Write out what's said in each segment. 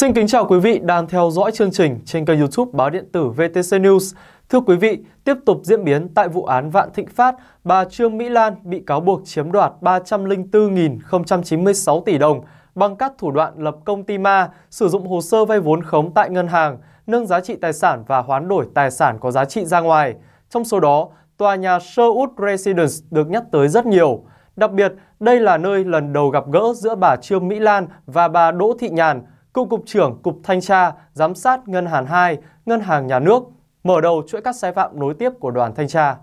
Xin kính chào quý vị đang theo dõi chương trình trên kênh youtube báo điện tử VTC News. Thưa quý vị, tiếp tục diễn biến tại vụ án Vạn Thịnh Phát, bà Trương Mỹ Lan bị cáo buộc chiếm đoạt 304.096 tỷ đồng bằng các thủ đoạn lập công ty ma, sử dụng hồ sơ vay vốn khống tại ngân hàng, nâng giá trị tài sản và hoán đổi tài sản có giá trị ra ngoài. Trong số đó, tòa nhà Sherwood Residence được nhắc tới rất nhiều. Đặc biệt, đây là nơi lần đầu gặp gỡ giữa bà Trương Mỹ Lan và bà Đỗ Thị Nhàn, cựu cục trưởng Cục Thanh tra, Giám sát Ngân hàng 2, Ngân hàng Nhà nước, mở đầu chuỗi các sai phạm nối tiếp của đoàn thanh tra.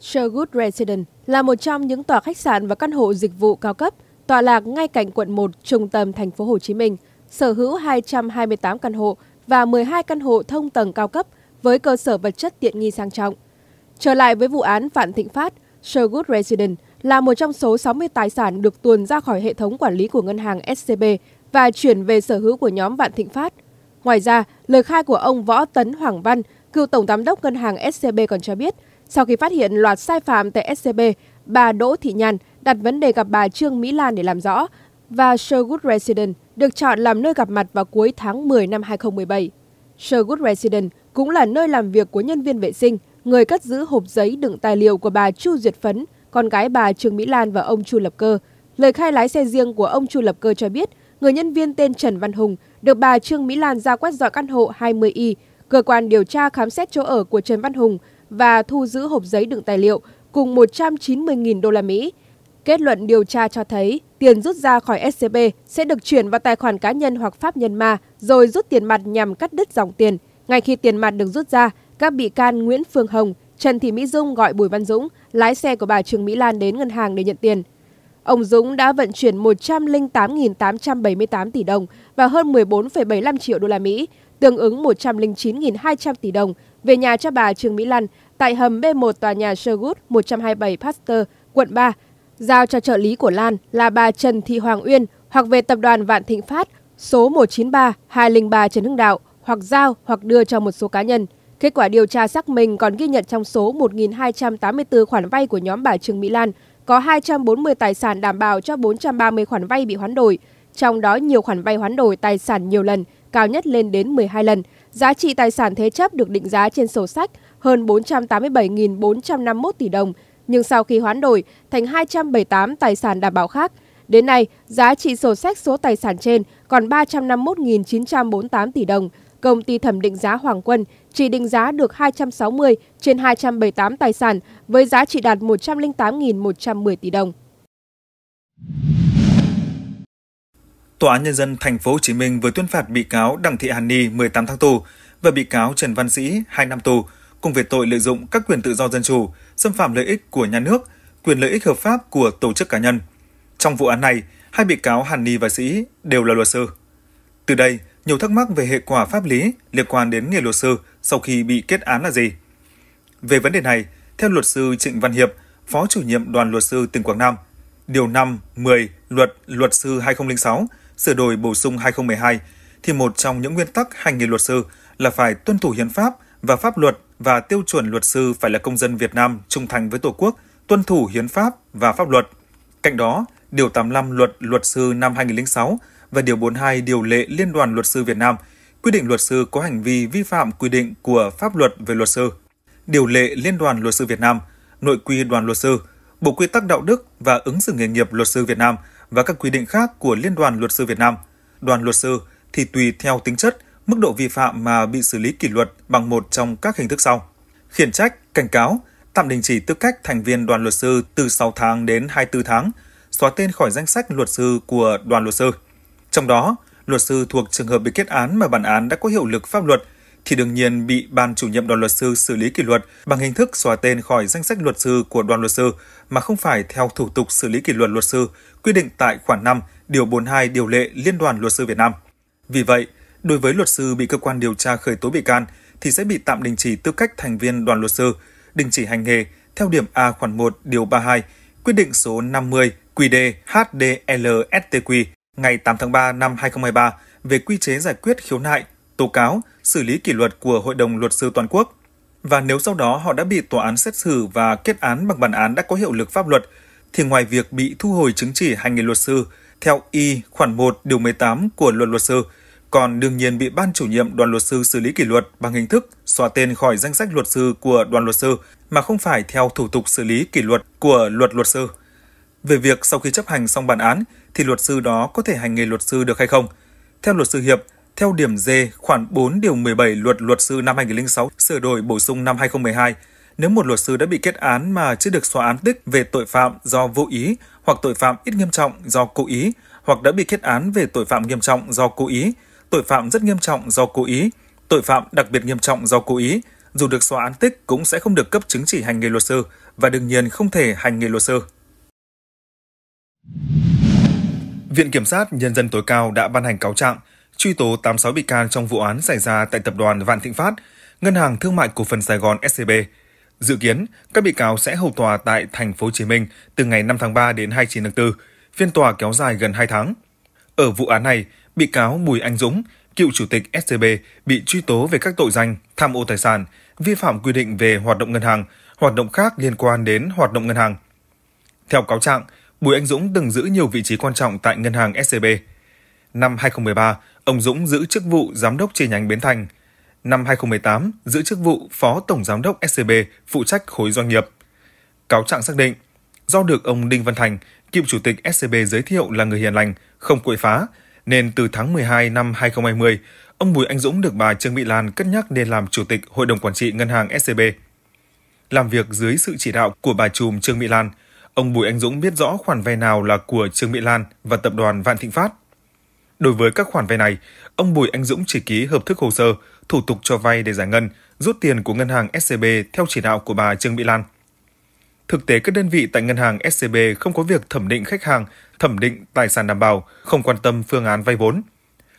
Sherwood Residence là một trong những tòa khách sạn và căn hộ dịch vụ cao cấp tọa lạc ngay cạnh quận 1, trung tâm thành phố Hồ Chí Minh, sở hữu 228 căn hộ và 12 căn hộ thông tầng cao cấp với cơ sở vật chất tiện nghi sang trọng. Trở lại với vụ án Phạm Thịnh Phát, Sherwood Residence là một trong số 60 tài sản được tuồn ra khỏi hệ thống quản lý của ngân hàng SCB và chuyển về sở hữu của nhóm Vạn Thịnh Phát. Ngoài ra, lời khai của ông Võ Tấn Hoàng Văn, cựu tổng giám đốc ngân hàng SCB còn cho biết, sau khi phát hiện loạt sai phạm tại SCB, bà Đỗ Thị Nhàn đặt vấn đề gặp bà Trương Mỹ Lan để làm rõ và Sherwood Residence được chọn làm nơi gặp mặt vào cuối tháng 10 năm 2017. Sherwood Residence cũng là nơi làm việc của nhân viên vệ sinh, người cất giữ hộp giấy đựng tài liệu của bà Chu Duyệt Phấn, con gái bà Trương Mỹ Lan và ông Chu Lập Cơ. Lời khai lái xe riêng của ông Chu Lập Cơ cho biết người nhân viên tên Trần Văn Hùng được bà Trương Mỹ Lan ra quét dọn căn hộ 20Y. Cơ quan điều tra khám xét chỗ ở của Trần Văn Hùng và thu giữ hộp giấy đựng tài liệu cùng 190.000 đô la Mỹ. Kết luận điều tra cho thấy tiền rút ra khỏi SCB sẽ được chuyển vào tài khoản cá nhân hoặc pháp nhân ma rồi rút tiền mặt nhằm cắt đứt dòng tiền. Ngay khi tiền mặt được rút ra, các bị can Nguyễn Phương Hồng, Trần Thị Mỹ Dung gọi Bùi Văn Dũng lái xe của bà Trương Mỹ Lan đến ngân hàng để nhận tiền. Ông Dũng đã vận chuyển 108.878 tỷ đồng và hơn 14,75 triệu đô la Mỹ, tương ứng 109.200 tỷ đồng về nhà cho bà Trương Mỹ Lan tại hầm B1 tòa nhà Sherwood 127 Pasteur, quận 3, giao cho trợ lý của Lan là bà Trần Thị Hoàng Uyên hoặc về tập đoàn Vạn Thịnh Phát số 193 203 Trần Hưng Đạo hoặc giao hoặc đưa cho một số cá nhân. Kết quả điều tra xác minh còn ghi nhận trong số 1.284 khoản vay của nhóm bà Trương Mỹ Lan có 240 tài sản đảm bảo cho 430 khoản vay bị hoán đổi, trong đó nhiều khoản vay hoán đổi tài sản nhiều lần, cao nhất lên đến 12 lần. Giá trị tài sản thế chấp được định giá trên sổ sách hơn 487.451 tỷ đồng, nhưng sau khi hoán đổi thành 278 tài sản đảm bảo khác. Đến nay, giá trị sổ sách số tài sản trên còn 351.948 tỷ đồng, công ty thẩm định giá Hoàng Quân chỉ định giá được 260 trên 278 tài sản với giá trị đạt 108.110 tỷ đồng. Tòa án nhân dân thành phố Hồ Chí Minh vừa tuyên phạt bị cáo Đặng Thị Hàn Ni 18 tháng tù và bị cáo Trần Văn Sĩ 2 năm tù cùng về tội lợi dụng các quyền tự do dân chủ, xâm phạm lợi ích của nhà nước, quyền lợi ích hợp pháp của tổ chức cá nhân. Trong vụ án này, hai bị cáo Hàn Ni và Sĩ đều là luật sư. Từ đây, nhiều thắc mắc về hệ quả pháp lý liên quan đến nghề luật sư sau khi bị kết án là gì. Về vấn đề này, theo luật sư Trịnh Văn Hiệp, Phó chủ nhiệm đoàn luật sư tỉnh Quảng Nam, điều 5, 10 luật luật sư 2006 sửa đổi bổ sung 2012 thì một trong những nguyên tắc hành nghề luật sư là phải tuân thủ hiến pháp và pháp luật và tiêu chuẩn luật sư phải là công dân Việt Nam trung thành với Tổ quốc, tuân thủ hiến pháp và pháp luật. Cạnh đó, Điều 85 luật luật sư năm 2006 và Điều 42 Điều lệ Liên đoàn Luật sư Việt Nam quy định luật sư có hành vi vi phạm quy định của pháp luật về luật sư. Điều lệ Liên đoàn Luật sư Việt Nam, Nội quy Đoàn Luật sư, Bộ Quy tắc Đạo đức và ứng xử nghề nghiệp luật sư Việt Nam và các quy định khác của Liên đoàn Luật sư Việt Nam. Đoàn luật sư thì tùy theo tính chất, mức độ vi phạm mà bị xử lý kỷ luật bằng một trong các hình thức sau. Khiển trách, cảnh cáo, tạm đình chỉ tư cách thành viên đoàn luật sư từ 6 tháng đến 24 tháng, xóa tên khỏi danh sách luật sư của đoàn luật sư. Trong đó, luật sư thuộc trường hợp bị kết án mà bản án đã có hiệu lực pháp luật thì đương nhiên bị ban chủ nhiệm đoàn luật sư xử lý kỷ luật bằng hình thức xóa tên khỏi danh sách luật sư của đoàn luật sư mà không phải theo thủ tục xử lý kỷ luật luật sư quy định tại khoản 5 điều 42 điều lệ Liên đoàn luật sư Việt Nam. Vì vậy, đối với luật sư bị cơ quan điều tra khởi tố bị can thì sẽ bị tạm đình chỉ tư cách thành viên đoàn luật sư, đình chỉ hành nghề theo điểm A khoản 1 điều 32 quyết định số 50 QD HDLSTQ ngày 8 tháng 3 năm 2023 về quy chế giải quyết khiếu nại, tố cáo, xử lý kỷ luật của Hội đồng Luật sư Toàn quốc. Và nếu sau đó họ đã bị tòa án xét xử và kết án bằng bản án đã có hiệu lực pháp luật, thì ngoài việc bị thu hồi chứng chỉ hành nghề luật sư theo y khoản 1 điều 18 của luật luật sư, còn đương nhiên bị ban chủ nhiệm đoàn luật sư xử lý kỷ luật bằng hình thức xóa tên khỏi danh sách luật sư của đoàn luật sư mà không phải theo thủ tục xử lý kỷ luật của luật luật sư. Về việc sau khi chấp hành xong bản án, thì luật sư đó có thể hành nghề luật sư được hay không? Theo luật sư Hiệp, theo điểm D khoản 4 điều 17 luật luật sư năm 2006 sửa đổi bổ sung năm 2012, nếu một luật sư đã bị kết án mà chưa được xóa án tích về tội phạm do vô ý hoặc tội phạm ít nghiêm trọng do cố ý hoặc đã bị kết án về tội phạm nghiêm trọng do cố ý, tội phạm rất nghiêm trọng do cố ý, tội phạm đặc biệt nghiêm trọng do cố ý, dù được xóa án tích cũng sẽ không được cấp chứng chỉ hành nghề luật sư và đương nhiên không thể hành nghề luật sư. Viện Kiểm sát Nhân dân tối cao đã ban hành cáo trạng truy tố 86 bị can trong vụ án xảy ra tại Tập đoàn Vạn Thịnh Phát, Ngân hàng Thương mại Cổ phần Sài Gòn SCB. Dự kiến, các bị cáo sẽ hầu tòa tại thành phố Hồ Chí Minh từ ngày 5 tháng 3 đến 29 tháng 4, phiên tòa kéo dài gần 2 tháng. Ở vụ án này, bị cáo Bùi Anh Dũng, cựu chủ tịch SCB bị truy tố về các tội danh tham ô tài sản, vi phạm quy định về hoạt động ngân hàng, hoạt động khác liên quan đến hoạt động ngân hàng. Theo cáo trạng, Bùi Anh Dũng từng giữ nhiều vị trí quan trọng tại ngân hàng SCB. E năm 2013, ông Dũng giữ chức vụ giám đốc chi nhánh Bến Thành. Năm 2018, giữ chức vụ phó tổng giám đốc SCB e phụ trách khối doanh nghiệp. Cáo trạng xác định, do được ông Đinh Văn Thành, cựu chủ tịch SCB e giới thiệu là người hiền lành, không quậy phá, nên từ tháng 12 năm 2020, ông Bùi Anh Dũng được bà Trương Mỹ Lan cất nhắc nên làm chủ tịch hội đồng quản trị ngân hàng SCB. Làm việc dưới sự chỉ đạo của bà trùm Trương Mỹ Lan – ông Bùi Anh Dũng biết rõ khoản vay nào là của Trương Mỹ Lan và tập đoàn Vạn Thịnh Phát. Đối với các khoản vay này, ông Bùi Anh Dũng chỉ ký hợp thức hồ sơ, thủ tục cho vay để giải ngân, rút tiền của ngân hàng SCB theo chỉ đạo của bà Trương Mỹ Lan. Thực tế các đơn vị tại ngân hàng SCB không có việc thẩm định khách hàng, thẩm định tài sản đảm bảo, không quan tâm phương án vay vốn.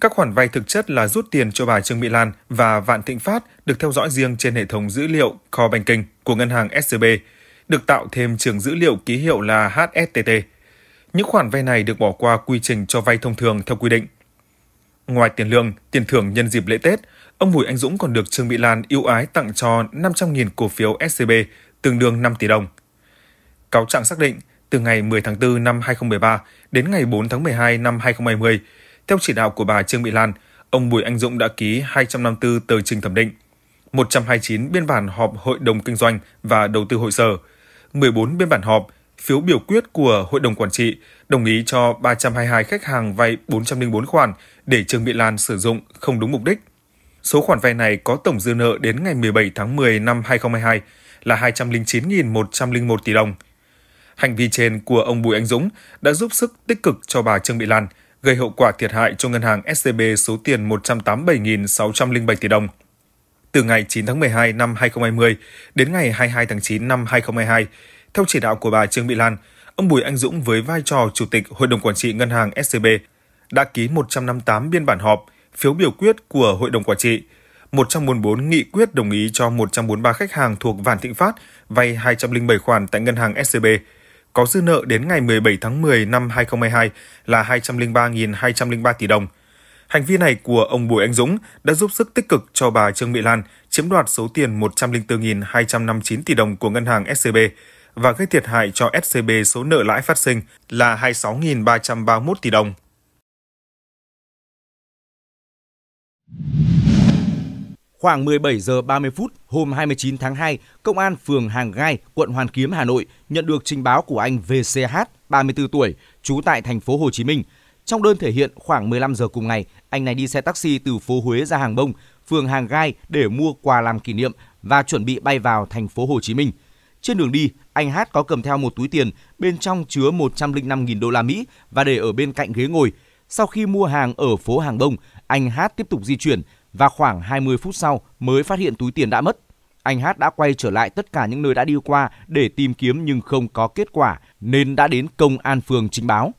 Các khoản vay thực chất là rút tiền cho bà Trương Mỹ Lan và Vạn Thịnh Phát được theo dõi riêng trên hệ thống dữ liệu Core Banking của ngân hàng SCB, được tạo thêm trường dữ liệu ký hiệu là HSTT. Những khoản vay này được bỏ qua quy trình cho vay thông thường theo quy định. Ngoài tiền lương, tiền thưởng nhân dịp lễ Tết, ông Bùi Anh Dũng còn được Trương Mỹ Lan ưu ái tặng cho 500.000 cổ phiếu SCB, tương đương 5 tỷ đồng. Cáo trạng xác định, từ ngày 10 tháng 4 năm 2013 đến ngày 4 tháng 12 năm 2020, theo chỉ đạo của bà Trương Mỹ Lan, ông Bùi Anh Dũng đã ký 254 tờ trình thẩm định, 129 biên bản họp hội đồng kinh doanh và đầu tư hội sở, 14 biên bản họp, phiếu biểu quyết của Hội đồng Quản trị đồng ý cho 322 khách hàng vay 404 khoản để Trương Mỹ Lan sử dụng không đúng mục đích. Số khoản vay này có tổng dư nợ đến ngày 17 tháng 10 năm 2022 là 209.101 tỷ đồng. Hành vi trên của ông Bùi Anh Dũng đã giúp sức tích cực cho bà Trương Mỹ Lan, gây hậu quả thiệt hại cho ngân hàng SCB số tiền 187.607 tỷ đồng – từ ngày 9 tháng 12 năm 2020 đến ngày 22 tháng 9 năm 2022. Theo chỉ đạo của bà Trương Mỹ Lan, ông Bùi Anh Dũng với vai trò Chủ tịch Hội đồng Quản trị Ngân hàng SCB đã ký 158 biên bản họp, phiếu biểu quyết của Hội đồng Quản trị, 144 nghị quyết đồng ý cho 143 khách hàng thuộc Vạn Thịnh Phát vay 207 khoản tại ngân hàng SCB, có dư nợ đến ngày 17 tháng 10 năm 2022 là 203.203 tỷ đồng – Hành vi này của ông Bùi Anh Dũng đã giúp sức tích cực cho bà Trương Mỹ Lan chiếm đoạt số tiền 104.259 tỷ đồng của ngân hàng SCB và gây thiệt hại cho SCB số nợ lãi phát sinh là 26.331 tỷ đồng. Khoảng 17 giờ 30 phút hôm 29 tháng 2, Công an phường Hàng Gai, quận Hoàn Kiếm, Hà Nội nhận được trình báo của anh VCH, 34 tuổi, trú tại thành phố Hồ Chí Minh trong đơn thể hiện khoảng 15 giờ cùng ngày, anh này đi xe taxi từ phố Huế ra Hàng Bông, phường Hàng Gai để mua quà làm kỷ niệm và chuẩn bị bay vào thành phố Hồ Chí Minh. Trên đường đi, anh Hát có cầm theo một túi tiền bên trong chứa 105.000 đô la Mỹ và để ở bên cạnh ghế ngồi. Sau khi mua hàng ở phố Hàng Bông, anh Hát tiếp tục di chuyển và khoảng 20 phút sau mới phát hiện túi tiền đã mất. Anh Hát đã quay trở lại tất cả những nơi đã đi qua để tìm kiếm nhưng không có kết quả nên đã đến công an phường trình báo.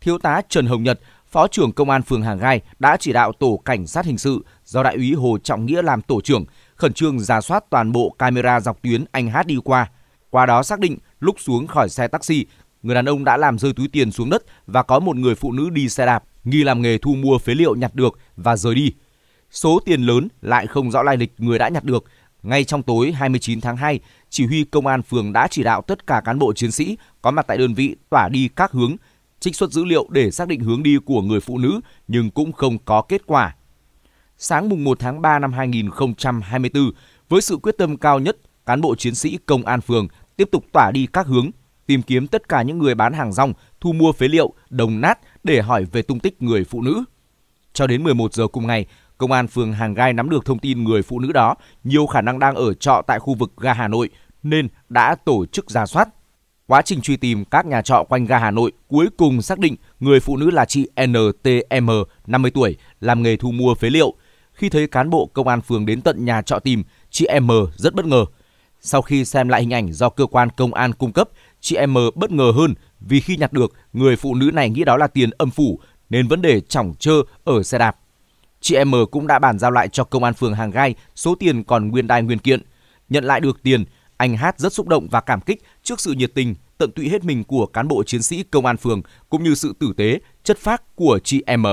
Thiếu tá Trần Hồng Nhật, Phó trưởng Công an phường Hàng Gai đã chỉ đạo tổ cảnh sát hình sự do Đại úy Hồ Trọng Nghĩa làm tổ trưởng, khẩn trương ra soát toàn bộ camera dọc tuyến anh Hát đi qua. Qua đó xác định lúc xuống khỏi xe taxi, người đàn ông đã làm rơi túi tiền xuống đất và có một người phụ nữ đi xe đạp nghi làm nghề thu mua phế liệu nhặt được và rời đi. Số tiền lớn lại không rõ lai lịch người đã nhặt được. Ngay trong tối 29 tháng 2, chỉ huy công an phường đã chỉ đạo tất cả cán bộ chiến sĩ có mặt tại đơn vị tỏa đi các hướng trích xuất dữ liệu để xác định hướng đi của người phụ nữ nhưng cũng không có kết quả. Sáng mùng 1 tháng 3 năm 2024, với sự quyết tâm cao nhất, cán bộ chiến sĩ công an phường tiếp tục tỏa đi các hướng, tìm kiếm tất cả những người bán hàng rong, thu mua phế liệu, đồng nát để hỏi về tung tích người phụ nữ. Cho đến 11 giờ cùng ngày, công an phường Hàng Gai nắm được thông tin người phụ nữ đó nhiều khả năng đang ở trọ tại khu vực ga Hà Nội nên đã tổ chức ra soát Quá trình truy tìm các nhà trọ quanh ga Hà Nội cuối cùng xác định người phụ nữ là chị NTM, 50 tuổi, làm nghề thu mua phế liệu. Khi thấy cán bộ công an phường đến tận nhà trọ tìm, chị M rất bất ngờ. Sau khi xem lại hình ảnh do cơ quan công an cung cấp, chị M bất ngờ hơn vì khi nhặt được, người phụ nữ này nghĩ đó là tiền âm phủ nên vấn đề chỏng chơ ở xe đạp. Chị M cũng đã bàn giao lại cho công an phường Hàng Gai số tiền còn nguyên đai nguyên kiện. Nhận lại được tiền, anh Hát rất xúc động và cảm kích trước sự nhiệt tình, tận tụy hết mình của cán bộ chiến sĩ công an phường cũng như sự tử tế, chất phác của chị M.